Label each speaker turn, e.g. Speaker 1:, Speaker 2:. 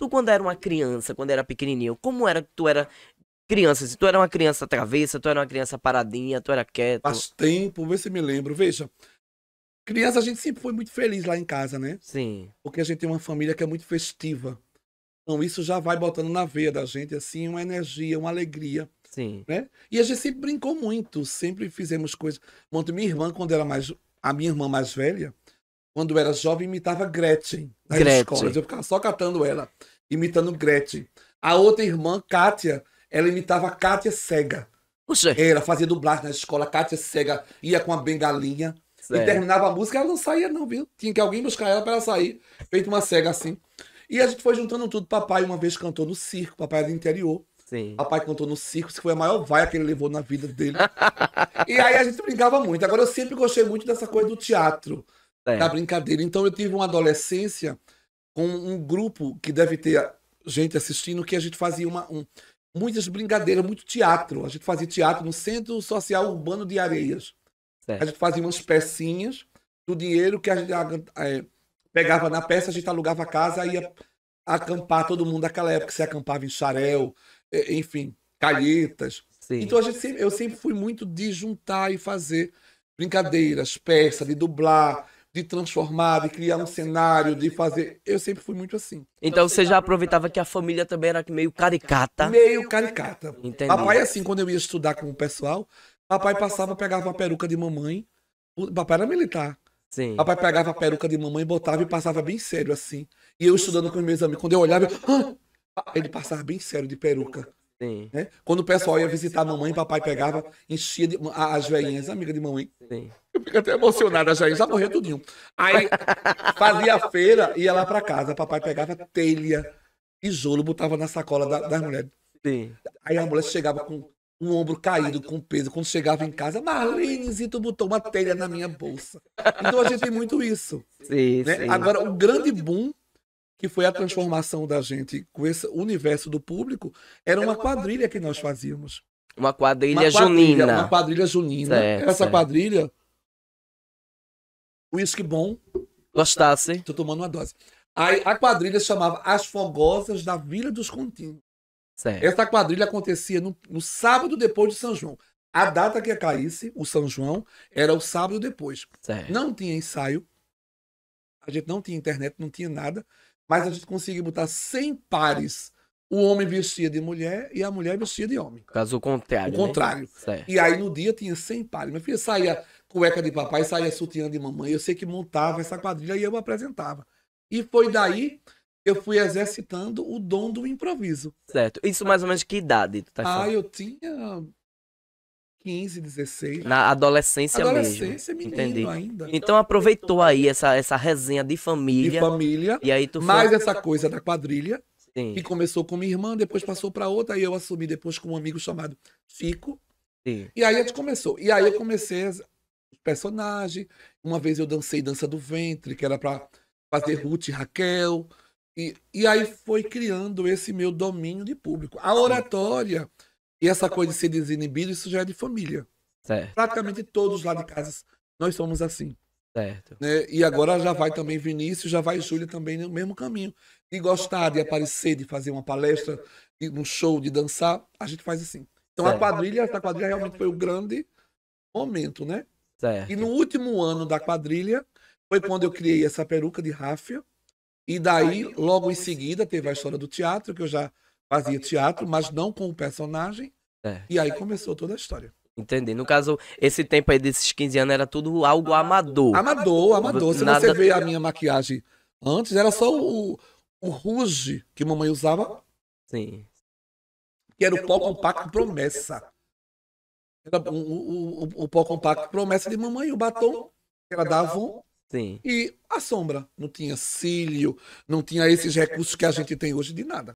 Speaker 1: Tu quando era uma criança, quando era pequenininho, como era que tu era criança? Se tu era uma criança travessa, tu era uma criança paradinha, tu era quieto? Faz tempo, vê se me lembro. Veja, criança a gente sempre foi muito feliz lá em casa, né? Sim. Porque a gente tem uma família que é muito festiva. Então isso já vai botando na veia da gente, assim, uma energia, uma alegria. Sim. Né? E a gente sempre brincou muito, sempre fizemos coisas. Monte minha irmã, quando era mais. A minha irmã mais velha, quando era jovem, imitava Gretchen nas Gretchen. escolas. Eu ficava só catando ela, imitando Gretchen. A outra irmã, Kátia, ela imitava Kátia Cega. Oxê. Ela fazia dublagem na escola, Kátia Cega ia com a bengalinha. Certo. E terminava a música, ela não saía, não, viu? Tinha que alguém buscar ela para ela sair, feito uma cega assim. E a gente foi juntando tudo. Papai uma vez cantou no circo, papai era do interior. Sim. Papai cantou no circo, isso foi a maior vaia que ele levou na vida dele. e aí a gente brincava muito. Agora eu sempre gostei muito dessa coisa do teatro. É. da brincadeira. Então eu tive uma adolescência com um grupo que deve ter gente assistindo que a gente fazia uma, um, muitas brincadeiras, muito teatro. A gente fazia teatro no Centro Social Urbano de Areias. Certo. A gente fazia umas pecinhas do dinheiro que a gente é, pegava na peça, a gente alugava a casa, ia acampar todo mundo naquela época, se acampava em Xarel, enfim, Calhetas. Sim. Então a gente sempre, eu sempre fui muito de juntar e fazer brincadeiras, peças, de dublar, de transformar, de criar então um cenário, de fazer. Eu sempre fui muito assim. Então, então você já aproveitava que a família também era meio caricata. Meio caricata. Entendi. Papai, assim, quando eu ia estudar com o pessoal, papai passava, pegava uma peruca de mamãe. O papai era militar. Sim. Papai pegava a peruca de mamãe, botava e passava bem sério assim. E eu estudando com meus amigos, quando eu olhava, eu... Ah! ele passava bem sério de peruca. Sim. Né? Quando o pessoal ia visitar a mamãe, papai pegava, enchia de, a, as veinhas, amiga de mamãe. Sim. Eu fico até emocionado, as joinha já morreu tudinho. Aí fazia a feira, ia lá para casa, papai pegava telha, tijolo, botava na sacola da, das mulheres. Sim. Aí a mulher chegava com um ombro caído, com peso. Quando chegava em casa, Marlene, Zito botou uma telha na minha bolsa. Então a gente tem muito isso. Sim, né? sim. Agora, o grande boom que foi a transformação da gente com esse universo do público, era uma quadrilha que nós é. fazíamos. Uma quadrilha, uma quadrilha junina. Uma quadrilha junina. Certo, Essa certo. quadrilha. Uísque bom. Gostasse. Tô tomando uma dose. Aí, a quadrilha se chamava As Fogosas da Vila dos Contínuos. Certo. Essa quadrilha acontecia no, no sábado depois de São João. A data que caísse, o São João, era o sábado depois. Certo. Não tinha ensaio. A gente não tinha internet, não tinha nada. Mas a gente conseguiu botar 100 pares o homem vestia de mulher e a mulher vestia de homem. Caso contrário. O né? contrário. Né? E aí no dia tinha 100 pares. Meu filha saía cueca de papai, saía sutiã de mamãe. Eu sei que montava essa quadrilha e eu apresentava. E foi daí eu fui exercitando o dom do improviso. Certo. Isso mais ou menos que idade tu tá ah, falando? Ah, eu tinha 15, 16. Na adolescência, adolescência mesmo. Adolescência, menino ainda. Então aproveitou aí essa, essa resenha de família. De família. E aí tu Mais foi... essa coisa da quadrilha. Sim. Que começou com minha irmã, depois passou para outra, aí eu assumi depois com um amigo chamado Fico. Sim. E aí a gente começou. E aí eu comecei os personagens. Uma vez eu dancei Dança do Ventre, que era para fazer Ruth e Raquel. E, e aí foi criando esse meu domínio de público. A oratória. Sim e essa coisa de ser desinibido, isso já é de família. Certo. Praticamente todos lá de casa, nós somos assim. Certo. Né? E agora já vai também Vinícius, já vai Júlia também no mesmo caminho. De gostar, de aparecer, de fazer uma palestra, de um show, de dançar, a gente faz assim. Então certo. a quadrilha, essa quadrilha realmente foi o grande momento, né? Certo. E no último ano da quadrilha foi quando eu criei essa peruca de ráfia. E daí, logo em seguida, teve a história do teatro, que eu já Fazia teatro, mas não com o personagem. É. E aí começou toda a história. Entendi. No caso, esse tempo aí desses 15 anos era tudo algo amador. Amador, amador. Se Nada... você vê a minha maquiagem antes, era só o, o ruge que mamãe usava. Sim. Que era o pó compacto promessa. Era o, o, o, o pó compacto promessa de mamãe, o batom, que ela dava. Sim. E a sombra. Não tinha cílio, não tinha esses recursos que a gente tem hoje de nada.